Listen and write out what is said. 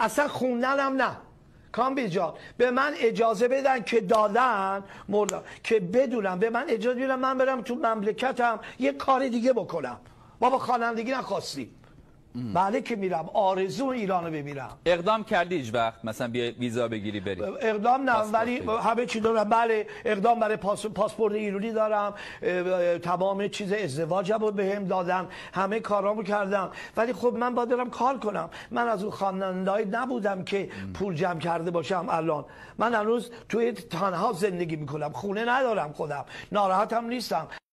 اصلا خوندنم نه کام جان به من اجازه بدن که دادن مردم که بدونم به من اجازه بدن من برم تو مملکتم یه کار دیگه بکنم بابا با نخواستی بله که میرم آرزو ایرانو ببینم اقدام کردی هیچ وقت مثلا بیا ویزا بگیری بری اقدام نه ولی همه چی دارم بله اقدام برای پاسپورت ایرانی دارم تمام چیز ازدواجم رو بهم دادن همه کارامو کردم ولی خب من با دارم کار کنم من از اون خواننده‌ای نبودم که پول جمع کرده باشم الان من هنوز توی تنها زندگی میکنم خونه ندارم خودم ناراحتم نیستم